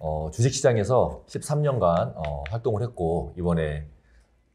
어, 주식시장에서 13년간 어, 활동을 했고 이번에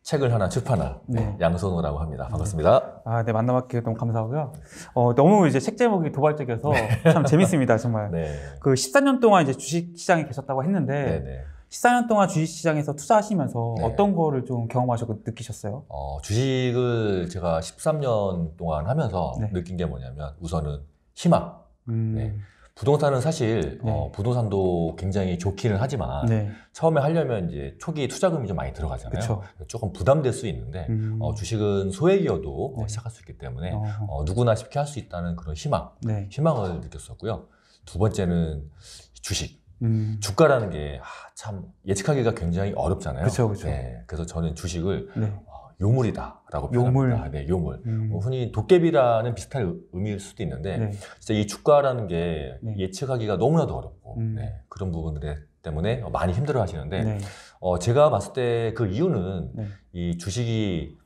책을 하나 출판한 네. 양선호라고 합니다. 반갑습니다. 네. 아, 네 만나뵙게 너무 감사하고요. 어, 너무 이제 책 제목이 도발적이어서 네. 참 재밌습니다, 정말. 네. 그 14년 동안 이제 주식 시장에 계셨다고 했는데 네네. 14년 동안 주식 시장에서 투자하시면서 네. 어떤 거를 좀 경험하셨고 느끼셨어요? 어, 주식을 제가 13년 동안 하면서 네. 느낀 게 뭐냐면 우선은 희망. 음. 부동산은 사실 네. 어, 부동산도 굉장히 좋기는 하지만 네. 처음에 하려면 이제 초기 투자금이 좀 많이 들어가잖아요. 그쵸. 조금 부담될 수 있는데 음. 어, 주식은 소액이어도 네. 시작할 수 있기 때문에 어, 어 누구나 쉽게 할 수 있다는 그런 희망, 네. 희망을 느꼈었고요. 두 번째는 주식. 음. 주가라는 게참 아, 예측하기가 굉장히 어렵잖아요. 그쵸, 그쵸. 네, 그래서 저는 주식을 네. 어, 요물이다라고 표현합니다. 네, 요물. 음. 뭐 흔히 도깨비라는 비슷한 의미일 수도 있는데 네. 진짜 이 주가라는 게 네. 예측하기가 너무나도 어렵고 음. 네, 그런 부분들 때문에 많이 힘들어하시는데 네. 어, 제가 봤을 때 그 이유는 네. 이 주식이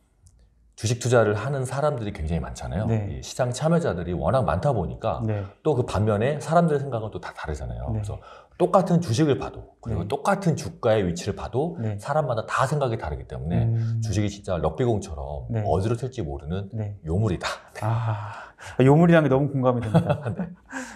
주식 투자를 하는 사람들이 굉장히 많잖아요. 네. 시장 참여자들이 워낙 많다 보니까 네. 또그 반면에 사람들의 생각은 또 다 다르잖아요. 네. 그래서 똑같은 주식을 봐도 그리고 네. 똑같은 주가의 위치를 봐도 네. 사람마다 다 생각이 다르기 때문에 음... 주식이 진짜 럭비공처럼 네. 어디로 튈지 모르는 네. 요물이다. 아, 요물이라는 게 너무 공감이 됩니다. 네.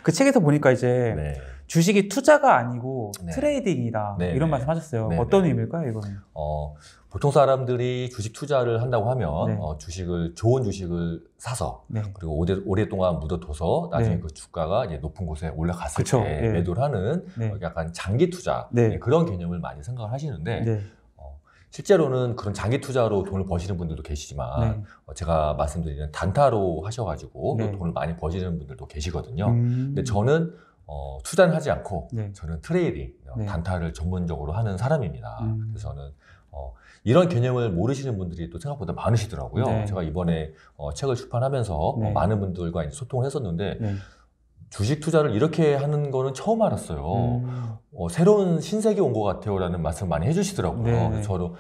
그 책에서 보니까 이제 네. 주식이 투자가 아니고 네. 트레이딩이다 네. 이런 네. 말씀하셨어요. 네. 어떤 네. 의미일까요, 이거는? 어, 보통 사람들이 주식 투자를 한다고 하면 네. 어, 주식을 좋은 주식을 사서 그리고 오래, 오랫동안 묻어둬서 나중에 그 주가가 이제 높은 곳에 올라갔을 그쵸. 때 예. 매도를 하는 어, 약간 장기 투자 예, 그런 개념을 많이 생각을 하시는데. 어, 실제로는 그런 장기 투자로 돈을 버시는 분들도 계시지만 어, 제가 말씀드리는 단타로 하셔가지고 돈을 많이 버시는 분들도 계시거든요. 음... 근데 저는 어, 투자하지 는 않고 네. 저는 트레이딩, 어, 네. 단타를 전문적으로 하는 사람입니다. 음. 그래서 저는 어, 이런 개념을 모르시는 분들이 또 생각보다 많으시더라고요. 네. 제가 이번에 어, 책을 출판하면서 네. 어, 많은 분들과 이제 소통을 했었는데 네. 주식 투자를 이렇게 하는 거는 처음 알았어요. 음. 어, 새로운 신세계 온 것 같아요라는 말씀 많이 해주시더라고요. 네. 저도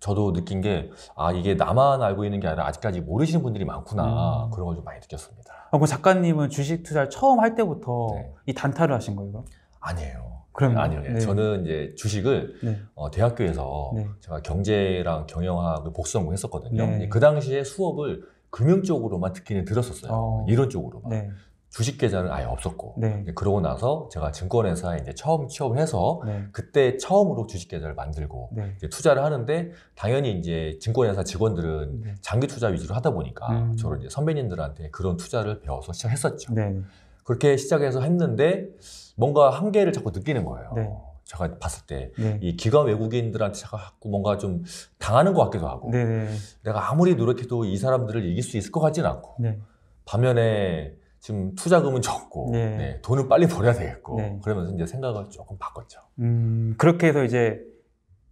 저도 느낀 게아 이게 나만 알고 있는 게 아니라 아직까지 모르시는 분들이 많구나 음. 그런 걸 좀 많이 느꼈습니다. 아, 그 작가님은 주식 투자를 처음 할 때부터 네. 이 단타를 하신 거예요? 아니에요. 그럼 아니요. 네. 저는 이제 주식을 네. 어, 대학교에서 네. 제가 경제랑 경영학을 복수전공 했었거든요. 네. 예, 그 당시에 수업을 금융 쪽으로만 듣기는 들었었어요. 어. 이론 쪽으로만. 네. 주식 계좌는 아예 없었고 네. 그러고 나서 제가 증권회사에 이제 처음 취업을 해서 네. 그때 처음으로 주식 계좌를 만들고 네. 투자를 하는데 당연히 이제 증권회사 직원들은 네. 장기 투자 위주로 하다 보니까 음. 저를 이제 선배님들한테 그런 투자를 배워서 시작했었죠. 네. 그렇게 시작해서 했는데 뭔가 한계를 자꾸 느끼는 거예요. 네. 제가 봤을 때이 네. 기관 외국인들한테 자꾸 뭔가 좀 당하는 것 같기도 하고 네 내가 아무리 노력해도 이 사람들을 이길 수 있을 것 같지는 않고 네. 반면에 지금 투자금은 적고 네. 네, 돈을 빨리 벌어야 되겠고 네. 그러면서 이제 생각을 조금 바꿨죠. 음, 그렇게 해서 이제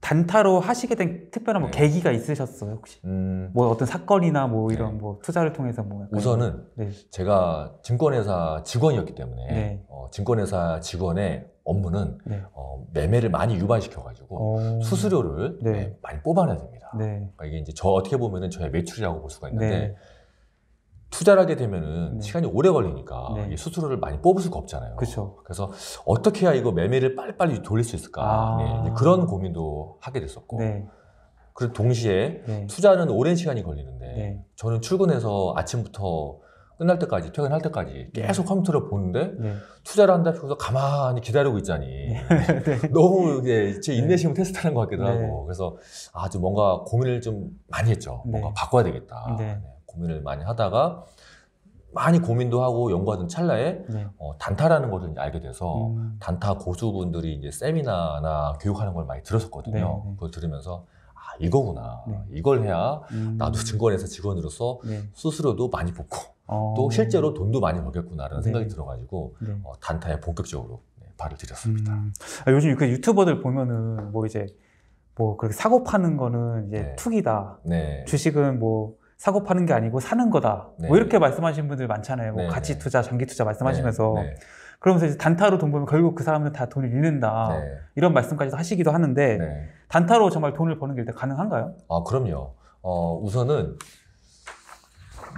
단타로 하시게 된 특별한 뭐 네. 계기가 있으셨어요 혹시? 음, 뭐 어떤 사건이나 뭐 네. 이런 뭐 투자를 통해서 뭐 우선은 네. 제가 증권회사 직원이었기 때문에 어, 증권회사 직원의 업무는 어, 매매를 많이 유발시켜가지고 오. 어. 수수료를 많이 뽑아내야 됩니다. 그러니까 이게 이제 저 어떻게 보면은 저의 매출이라고 볼 수가 있는데. 투자를 하게 되면은 네. 시간이 오래 걸리니까 네. 수수료를 많이 뽑을 수가 없잖아요. 그렇죠. 그래서 어떻게 해야 이거 매매를 빨리빨리 돌릴 수 있을까 아. 네, 그런 고민도 하게 됐었고 네. 그리고 동시에 네. 투자는 오랜 시간이 걸리는데 네. 저는 출근해서 아침부터 끝날 때까지 퇴근할 때까지 계속 컴퓨터를 보는데 투자를 한다 싶어서 가만히 기다리고 있자니 너무 이제 제 인내심을 테스트하는 것 같기도 하고 그래서 아주 뭔가 고민을 좀 많이 했죠. 뭔가 바꿔야 되겠다. 고민을 많이 하다가 많이 고민도 하고 연구하던 찰나에 네. 어, 단타라는 것을 알게 돼서 음. 단타 고수분들이 이제 세미나나 교육하는 걸 많이 들었었거든요. 네. 네. 그걸 들으면서 아 이거구나. 네. 이걸 해야 음. 나도 증권회사 직원으로서 네. 스스로도 많이 뽑고 어. 또 실제로 돈도 많이 벌겠구나라는 네. 생각이 들어가지고 어, 단타에 본격적으로 발을 들였습니다. 음. 아, 요즘 그 유튜버들 보면은 뭐 이제 뭐 그렇게 사고 파는 거는 이제 투기다. 주식은 뭐 사고 파는 게 아니고 사는 거다. 뭐 네. 뭐 이렇게 말씀하시는 분들 많잖아요. 뭐 네, 가치 네. 투자, 장기 투자 말씀하시면서 네, 그러면서 이제 단타로 돈 벌면 결국 그 사람은 다 돈을 잃는다 이런 말씀까지도 하시기도 하는데 단타로 정말 돈을 버는 게 일단 가능한가요? 아 그럼요. 어, 우선은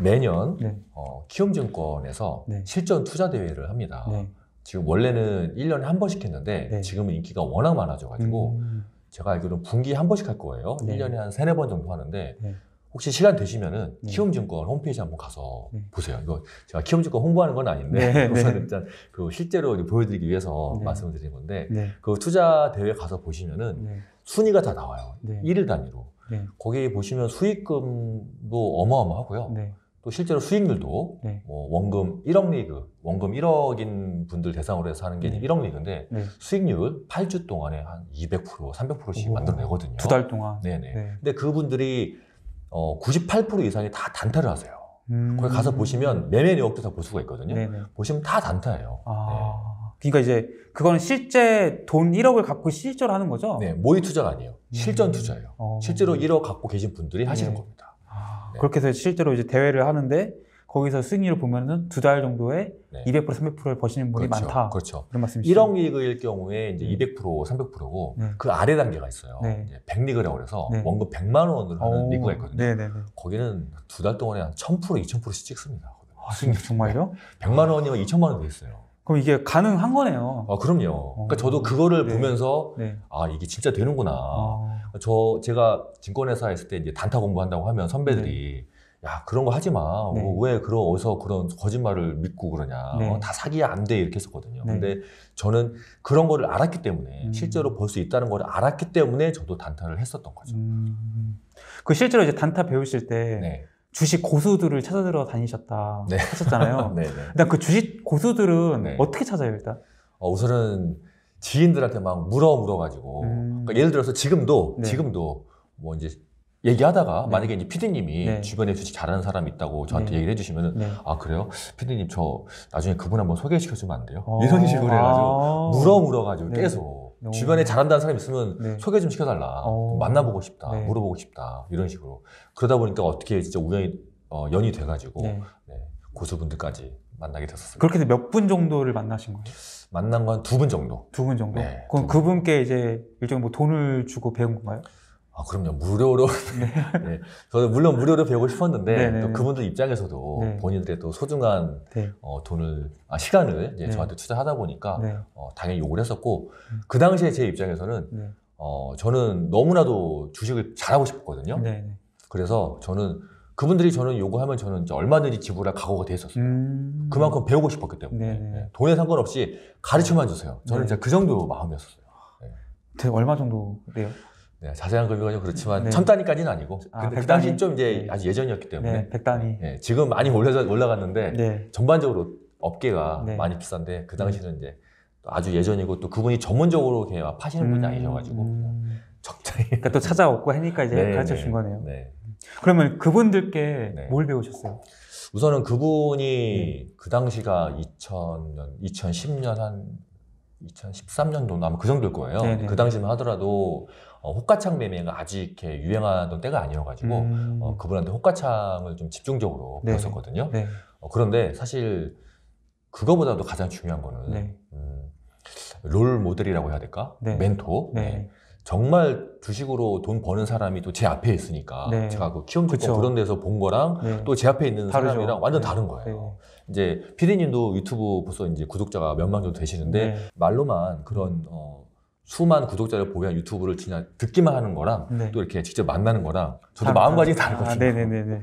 매년 네. 어, 키움증권에서 네. 실전 투자 대회를 합니다. 네. 지금 원래는 1년에 한 번씩 했는데 지금은 인기가 워낙 많아져가지고 음. 제가 알기로는 분기한 번씩 할 거예요. 네. 1년에 한 세네 번 정도 하는데 혹시 시간 되시면은 네. 키움증권 홈페이지 한번 가서 네. 보세요. 이거 제가 키움증권 홍보하는 건 아닌데 네, 네. 우선 일단 그 실제로 보여드리기 위해서 네. 말씀 드린 건데 네. 그 투자 대회 가서 보시면은 순위가 다 나와요. 네. 1일 단위로 거기 보시면 수익금도 어마어마하고요. 또 실제로 수익률도 뭐 원금 1억 리그, 원금 1억인 분들 대상으로 해서 하는 게 네. 1억 리그인데 수익률 8주 동안에 한 200%, 300%씩 만들어내거든요. 두 달 동안. 네네. 근데 그분들이 어, 98% 이상이 다 단타를 하세요. 음. 거기 가서 보시면 매매 내역도 다 볼 수가 있거든요. 네네. 네. 보시면 다 단타예요. 아. 네. 그러니까 이제 그거는 실제 돈 1억을 갖고 실제로 하는 거죠? 네, 모의 투자가 아니에요. 실전 음. 투자예요. 어. 실제로 1억 갖고 계신 분들이 하시는 네. 겁니다. 아. 네. 그렇게 해서 실제로 이제 대회를 하는데 거기서 수익률을 보면은 두 달 정도에 네. 200% 300%를 버시는 분이 그렇죠, 많다. 그렇죠. 그런 말씀이시죠. 1억 리그일 경우에 이제 네. 200% 300%고 네. 그 아래 단계가 있어요. 네. 100리그라고 그래서 원금 100만 원으로 하는 오, 리그가 있거든요. 네네네. 네, 네. 거기는 두 달 동안에 한 1000% 2000%씩 찍습니다. 아, 수익률 정말요? 100만 원이면 2 0 0 0만원되겠어요 그럼 이게 가능한 거네요. 아, 그럼요. 어, 그러니까 저도 그거를 네. 보면서 네. 아 이게 진짜 되는구나. 어. 저 제가 증권회사 에있을때 이제 단타 공부한다고 하면 선배들이 네. 야 그런 거 하지 마. 어, 네. 왜 그런 어서 그런 거짓말을 믿고 그러냐. 어, 네. 어, 다 사기야 안돼 이렇게 했었거든요. 네. 근데 저는 그런 거를 알았기 때문에 음. 실제로 볼 수 있다는 걸 알았기 때문에 저도 단타를 했었던 거죠. 음. 그 실제로 이제 단타 배우실 때 네. 주식 고수들을 찾아 들어 다니셨다 네. 하셨잖아요. 네, 네. 일단 그 주식 고수들은 네. 어떻게 찾아요 일단? 어, 우선은 지인들한테 막 물어 물어가지고 음. 그러니까 예를 들어서 지금도 지금도 뭐 이제 얘기하다가 네. 만약에 이제 피디님이 네. 주변에 주식 잘하는 사람이 있다고 저한테 네. 얘기를 해주시면은 아 그래요? 피디님 저 나중에 그분 한번 소개시켜주면 안 돼요? 어. 이런 식으로 해가지고 아. 물어 물어가지고 계속 주변에 잘한다는 사람이 있으면 네. 소개 좀 시켜달라. 오. 어. 만나보고 싶다. 네. 물어보고 싶다. 이런 식으로. 그러다 보니까 어떻게 진짜 우연히 어, 연이 돼가지고 네. 고수분들까지 만나게 됐었어요. 그렇게 해서 몇 분 정도를 만나신 거예요? 만난 건 두 분 정도. 두 분 정도? 그럼 두 그분께 이제 일종의 뭐 돈을 주고 배운 건가요? 아, 그럼요. 무료로. 네. 네. 저는 물론 무료로 배우고 싶었는데, 네네. 네. 그분들 입장에서도 네. 본인들의 또 소중한 네. 어, 돈을, 아, 시간을 이제 네. 저한테 투자하다 보니까, 어, 당연히 욕을 했었고, 그 당시에 제 입장에서는, 어, 저는 너무나도 주식을 잘하고 싶었거든요. 그래서 저는 그분들이 저는 요구하면 저는 이제 얼마든지 지불할 각오가 돼 있었어요. 음... 그만큼 배우고 싶었기 때문에. 돈에 상관없이 가르쳐만 주세요. 저는 이제 그 정도 마음이었어요. 네. 얼마 정도 돼요? 네, 자세한 금액은 그렇지만 네. 천 단위까지는 아니고 아, 근데 그 당시 좀 이제 네. 아주 예전이었기 때문에 네, 백 단위. 네, 지금 많이 올라서 올라갔는데 네. 전반적으로 업계가 많이 비싼데 그 당시는 이제 아주 예전이고 또 그분이 전문적으로 그냥 파시는 분이 음. 아니셔가지고 적당히 그러니까 또찾아오고 하니까 이제 가르쳐 준 거네요. 그러면 그분들께 뭘 배우셨어요? 우선은 그분이 그 당시가 2000년, 2010년 한 2013년도 아마 그 정도일 거예요. 네네. 그 당시만 하더라도 어, 호가창 매매가 아직 이렇게 유행하던 때가 아니어가지고 음. 어, 그분한테 호가창을 좀 집중적으로 네. 배웠었거든요. 네. 어, 그런데 사실 그거보다도 가장 중요한 거는 네. 음, 롤 모델이라고 해야 될까? 네. 멘토. 네. 네. 정말 주식으로 돈 버는 사람이 또 제 앞에 있으니까 네. 제가 그 키움 증권 그런 데서 본 거랑 네. 또제 앞에 있는 다르죠. 사람이랑 완전 네. 다른 거예요. 네. 이제 피디님도 유튜브 벌써 이제 구독자가 몇만 정도 되시는데 말로만 그런 어, 수만 구독자를 보유한 유튜브를 그냥 듣기만 하는 거랑 네. 또 이렇게 직접 만나는 거랑 저도 마음가짐이 다르거든요. 아, 네네네. 네.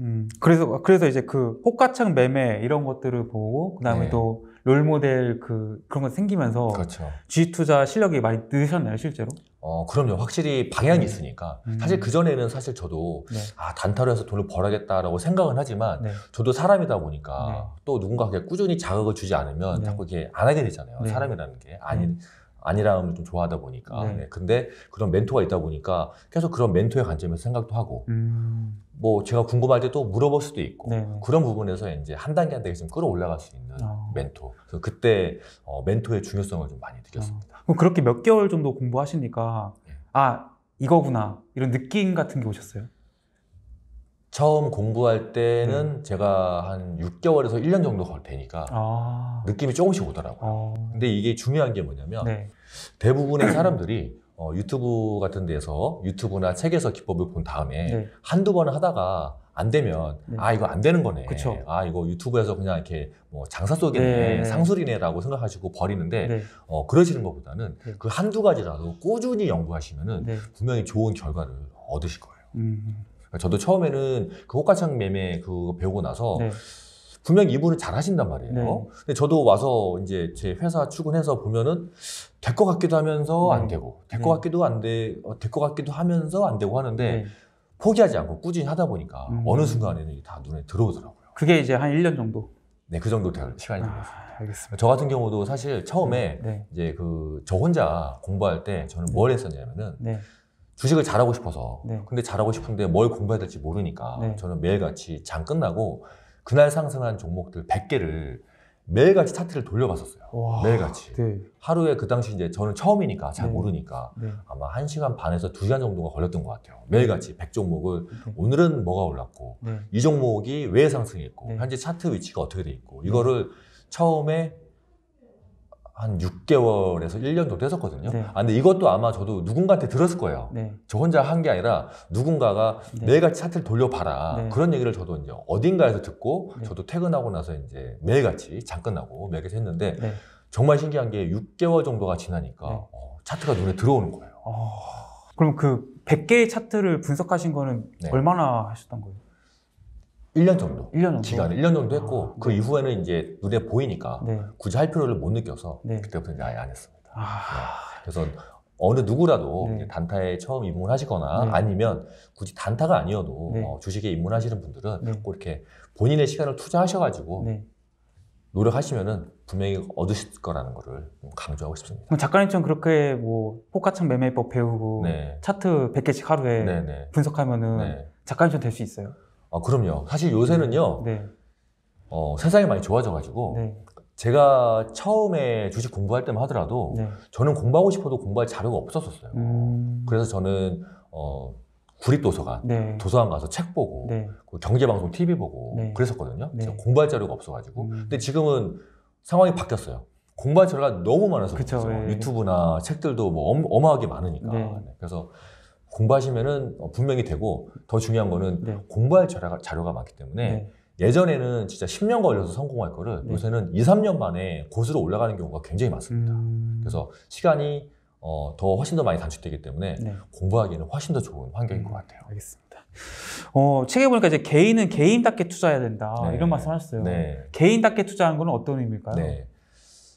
음, 그래서 그래서 이제 그 호가창 매매 이런 것들을 보고 그다음에 네. 또 롤모델 그 그런 거 생기면서 그렇죠. 주 투자 실력이 많이 느셨나요 실제로? 어 그럼요 확실히 방향이 네. 있으니까 음. 사실 그 전에는 사실 저도 네. 아 단타로 해서 돈을 벌어야겠다라고 생각은 하지만 네. 저도 사람이다 보니까 네. 또 누군가에게 꾸준히 자극을 주지 않으면 자꾸 이게 안 하게 되잖아요 사람이라는 게아니 음. 안일함을 좀 좋아하다 보니까. 네. 네. 근데 그런 멘토가 있다 보니까 계속 그런 멘토의 관점에서 생각도 하고, 음. 뭐 제가 궁금할 때 또 물어볼 수도 있고, 네. 그런 부분에서 이제 한 단계 한 단계 좀 끌어올라갈 수 있는 아. 멘토. 그래서 그때 어, 멘토의 중요성을 좀 많이 느꼈습니다. 아. 그럼 그렇게 몇 개월 정도 공부하시니까, 네. 아, 이거구나. 이런 느낌 같은 게 오셨어요? 처음 공부할 때는 네. 제가 한 6개월에서 1년 정도 걸테니까 아. 느낌이 조금씩 오더라고요. 아. 근데 이게 중요한 게 뭐냐면 네. 대부분의 사람들이 어, 유튜브 같은 데서 유튜브나 책에서 기법을 본 다음에 네. 한두 번 하다가 안 되면 네. 아 이거 안 되는 거네. 그쵸. 아 이거 유튜브에서 그냥 이렇게 뭐 장사 속이네, 네. 상술이네라고 생각하시고 버리는데 네. 어, 그러시는 것보다는 네. 그 한두 가지라도 꾸준히 연구하시면은 네. 분명히 좋은 결과를 얻으실 거예요. 음. 그러니까 저도 처음에는 그 호가창 매매 그거 배우고 나서 네. 분명 이분을 잘 하신단 말이에요. 네. 근데 저도 와서 이제 제 회사 출근해서 보면은 될 것 같기도 하면서 안 음. 되고 될것 네. 같기도 안 돼, 어, 될것 같기도 하면서 안 되고 하는데 네. 포기하지 않고 꾸준히 하다 보니까 음. 어느 순간에는 다 눈에 들어오더라고요. 그게 이제 한 1년 정도? 네, 그 정도 될 시간이 아, 걸렸습니다. 알겠습니다. 저 같은 경우도 사실 처음에 네. 이제 그 저 혼자 공부할 때 저는 네. 뭘 했었냐면은 네. 주식을 잘하고 싶어서 네. 근데 잘하고 싶은데 뭘 공부해야 될지 모르니까 네. 저는 매일같이 장 끝나고 그날 상승한 종목들 100개를 매일같이 차트를 돌려봤었어요. 와, 매일같이. 네. 하루에 그 당시 이제 저는 처음이니까 잘 네. 모르니까 네. 아마 1시간 반에서 2시간 정도가 걸렸던 것 같아요. 매일같이 100종목을 오늘은 뭐가 올랐고 이 종목이 왜 상승했고 현재 차트 위치가 어떻게 돼 있고 이거를 처음에 한 6개월에서 1년 정도 됐었거든요 네. 아, 근데 이것도 아마 저도 누군가한테 들었을 거예요. 네. 저 혼자 한 게 아니라 누군가가 네. 매일같이 차트를 돌려봐라. 네. 그런 얘기를 저도 이제 어딘가에서 듣고 네. 저도 퇴근하고 나서 이제 매일같이 장 끝나고 매일같이 했는데 네. 정말 신기한 게 6개월 정도가 지나니까 어, 차트가 눈에 들어오는 거예요. 어... 그럼 그 100개의 차트를 분석하신 거는 얼마나 하셨던 거예요? 1년 정도. 1년 정도. 기간을 1년 정도 했고 아, 그 네. 이후에는 이제 눈에 보이니까 네. 굳이 할 필요를 못 느껴서 네. 그때부터 이제 아예 안 했습니다. 아... 네. 그래서 어느 누구라도 네. 단타에 처음 입문하시거나 네. 아니면 굳이 단타가 아니어도 어, 주식에 입문하시는 분들은 네. 꼭 이렇게 본인의 시간을 투자하셔가지고 노력하시면은 분명히 얻으실 거라는 거를 강조하고 싶습니다. 뭐 작가님처럼 그렇게 뭐 포카창 매매법 배우고 차트 100개씩 하루에 분석하면은 작가님처럼 될 수 있어요? 아, 그럼요. 사실 요새는요. 네. 어, 세상이 많이 좋아져가지고 네. 제가 처음에 주식 공부할 때만 하더라도 네. 저는 공부하고 싶어도 공부할 자료가 없었었어요. 음... 그래서 저는 어, 구립도서관, 네. 도서관 가서 책 보고 네. 경제방송 TV 보고 네. 그랬었거든요. 네. 공부할 자료가 없어가지고. 음... 근데 지금은 상황이 바뀌었어요. 공부할 자료가 너무 많아서 그쵸, 렇 예. 유튜브나 책들도 뭐 어마하게 많으니까. 그래서 공부하시면은 분명히 되고 더 중요한 거는 네. 공부할 자료가, 자료가 많기 때문에 네. 예전에는 진짜 10년 걸려서 성공할 거를 네. 요새는 2, 3년 만에 고수로 올라가는 경우가 굉장히 많습니다. 음... 그래서 시간이 어, 더 훨씬 더 많이 단축되기 때문에 네. 공부하기에는 훨씬 더 좋은 환경인 음, 것 같아요. 알겠습니다. 어, 책에 보니까 이제 개인은 개인답게 투자해야 된다. 네. 이런 말씀 하셨어요. 네. 개인답게 투자하는 건 어떤 의미일까요? 네.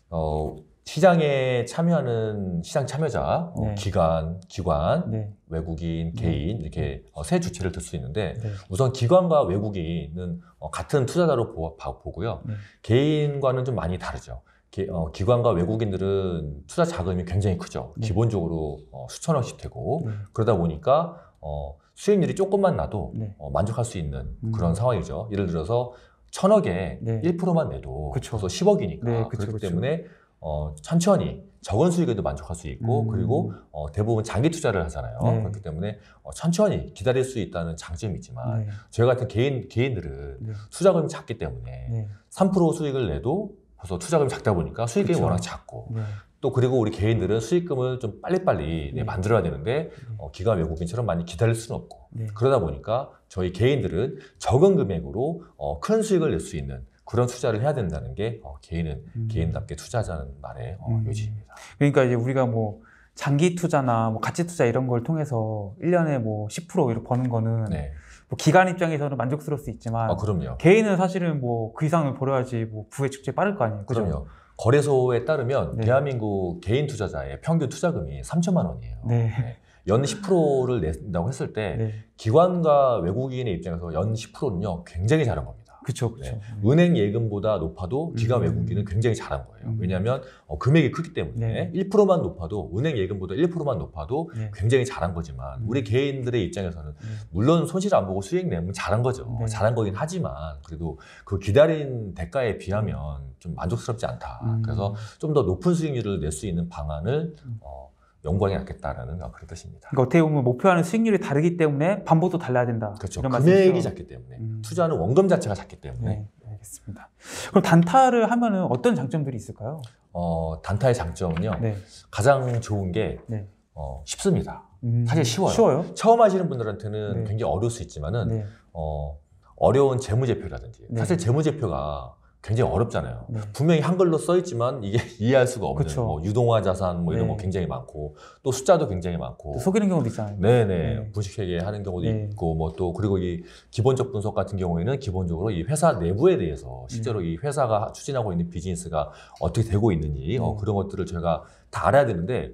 어, 시장에 참여하는 시장 참여자, 뭐 네. 기관, 기관, 네. 외국인, 개인 네. 이렇게 어, 세 주체를 들 수 있는데 네. 우선 기관과 외국인은 어, 같은 투자자로 보고요. 네. 개인과는 좀 많이 다르죠. 기, 어, 관과 외국인들은 투자 자금이 굉장히 크죠. 네. 기본적으로 어, 수천억씩 되고 그러다 보니까 어, 수익률이 조금만 나도 어, 만족할 수 있는 음. 그런 상황이죠. 예를 들어서 천억에 네. 1%만 내도 그쵸. 그래서 10억이니까 네, 그쵸, 그렇기 그쵸. 때문에 어, 천천히 적은 수익에도 만족할 수 있고 음. 그리고 어, 대부분 장기 투자를 하잖아요. 네. 그렇기 때문에 어, 천천히 기다릴 수 있다는 장점이 지만 네. 저희 같은 개인 개인들은 네. 투자금이 작기 때문에 3% 수익을 내도 벌써 투자금이 작다 보니까 수익이 워낙 작고 네. 또 그리고 우리 개인들은 수익금을 좀 빨리빨리 네. 네. 만들어야 되는데 어, 기가 외국인처럼 많이 기다릴 수는 없고 그러다 보니까 저희 개인들은 적은 금액으로 어, 큰 수익을 낼 수 있는 그런 투자를 해야 된다는 게 어, 개인은 음. 개인답게 투자자는 말의 어, 음. 요지입니다. 그러니까 이제 우리가 뭐 장기 투자나 뭐 가치 투자 이런 걸 통해서 1년에 뭐 10% 이렇게 버는 거는 네. 뭐 기관 입장에서는 만족스러울 수 있지만 아, 그럼요. 개인은 사실은 뭐 그 이상을 벌어야지 뭐 부의 축제 빠를 거 아니에요. 그죠? 그럼요 거래소에 따르면 네. 대한민국 개인 투자자의 평균 투자금이 3천만 원이에요. 네. 네. 연 10%를 낸다고 했을 때 네. 기관과 외국인의 입장에서 연 10%는요 굉장히 잘한 겁니다. 그렇죠. 네. 음. 은행 예금보다 높아도 기가 외국인은 음. 굉장히 잘한 거예요. 음. 왜냐하면 어, 금액이 크기 때문에 네. 1%만 높아도 은행 예금보다 1%만 높아도 네. 굉장히 잘한 거지만 우리 개인들의 입장에서는 네. 물론 손실 안 보고 수익 내면 잘한 거죠. 네. 잘한 거긴 하지만 그래도 그 기다린 대가에 비하면 좀 만족스럽지 않다. 그래서 좀 더 높은 수익률을 낼 수 있는 방안을 어, 영광이 낫겠다라는 그런 뜻입니다. 그러니까 어떻게 보면 목표하는 수익률이 다르기 때문에 반복도 달라야 된다. 그렇죠. 이런 금액이 말씀이죠? 작기 때문에 음. 투자는 원금 자체가 작기 때문에. 네, 네, 알겠습니다. 그럼 단타를 하면은 어떤 장점들이 있을까요? 어, 단타의 장점은요. 네. 가장 좋은 게 네. 어, 쉽습니다. 음, 사실 쉬워요. 쉬워요. 처음 하시는 분들한테는 네. 굉장히 어려울 수 있지만은 네. 어, 어려운 재무제표라든지 사실 재무제표가 굉장히 어렵잖아요. 네. 분명히 한글로 써 있지만 이게 이해할 수가 없는 그쵸. 뭐 유동화 자산 뭐 이런 네. 거 굉장히 많고 또 숫자도 굉장히 많고 속이는 경우도 있잖아요. 네네 네. 분식회계 하는 경우도 네. 있고 뭐 또 그리고 이 기본적 분석 같은 경우에는 기본적으로 이 회사 내부에 대해서 실제로 네. 이 회사가 추진하고 있는 비즈니스가 어떻게 되고 있는지 어, 네. 그런 것들을 저희가다 알아야 되는데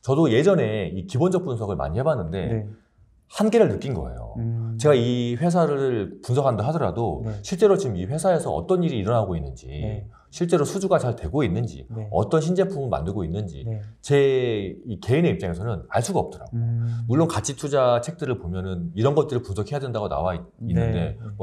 저도 예전에 이 기본적 분석을 많이 해봤는데. 한계를 느낀 거예요. 음. 제가 이 회사를 분석한다 하더라도 네. 실제로 지금 이 회사에서 어떤 일이 일어나고 있는지, 네. 실제로 수주가 잘 되고 있는지, 네. 어떤 신제품을 만들고 있는지 네. 제 개인의 입장에서는 알 수가 없더라고요. 음. 물론 가치 투자 책들을 보면은 이런 것들을 분석해야 된다고 나와 있, 는데뭐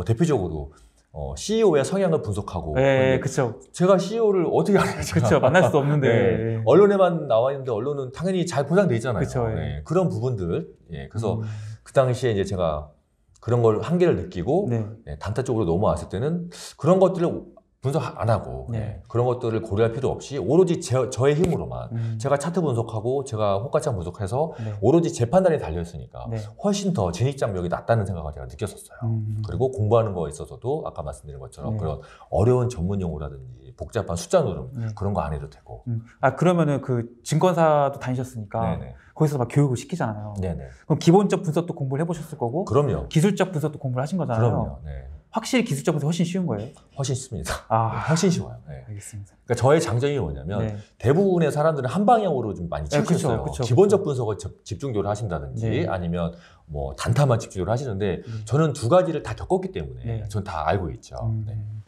네. 대표적으로 어, CEO의 성향을 분석하고. 네, 그렇죠. 제가 CEO를 어떻게 알아요? 그렇죠. 만날 수도 없는데 네, 예. 언론에만 나와 있는데 언론은 당연히 잘 보장돼 있잖아요. 그쵸, 예. 네, 그런 부분들. 예, 그래서 음. 그 당시에 이제 제가 그런 걸 한계를 느끼고 네. 네 단타 쪽으로 넘어왔을 때는 그런 것들을 분석 안 하고 네. 그런 것들을 고려할 필요 없이 오로지 제, 저의 힘으로만 음. 제가 차트 분석하고 제가 호가창 분석해서 네. 오로지 제 판단이 달려 있으니까 네. 훨씬 더 진입 장벽이 낮다는 생각을 제가 느꼈었어요. 음. 그리고 공부하는 거에 있어서도 아까 말씀드린 것처럼 네. 그런 어려운 전문 용어라든지 복잡한 숫자 노름 네. 그런 거 안 해도 되고. 음. 아 그러면은 그 증권사도 다니셨으니까 네네. 거기서 막 교육을 시키잖아요. 네네. 그럼 기본적 분석도 공부를 해보셨을 거고. 그럼요. 기술적 분석도 공부를 하신 거잖아요. 그럼요. 네. 확실히 기술적으로 훨씬 쉬운 거예요? 훨씬 쉽습니다. 아, 네, 훨씬 쉬워요. 네. 알겠습니다. 그러니까 저의 장점이 뭐냐면 네. 대부분의 사람들은 한 방향으로 좀 많이 치우쳤어요. 네, 기본적 분석을 집중적으로 하신다든지 네. 아니면 뭐 단타만 집중적으로 하시는데 음. 저는 두 가지를 다 겪었기 때문에 네. 저는 다 알고 있죠. 음.